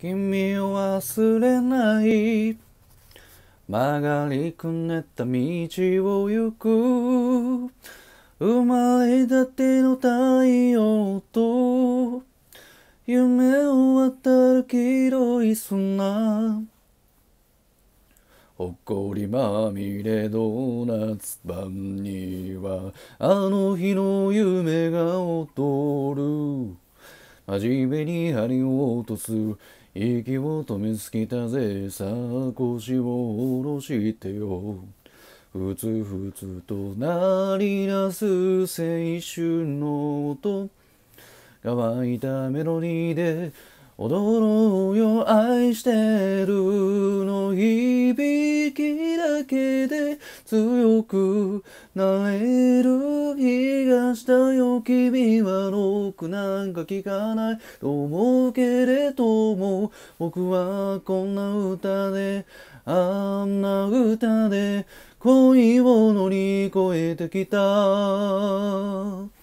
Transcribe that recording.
君を忘れない曲がりくねった道を行く生まれたての太陽と夢を渡る黄色い砂ほこりまみれドーナツ版にはあの日の夢が踊る初めに針を落とす息を止めつきたぜさあ腰を下ろしてよふつふつとなりなす青春の音乾いたメロディーで踊ろうよ愛してるの日々けで強くなれる気がしたよ君はロックなんか聞かないと思うけれども僕はこんな歌であんな歌で恋を乗り越えてきた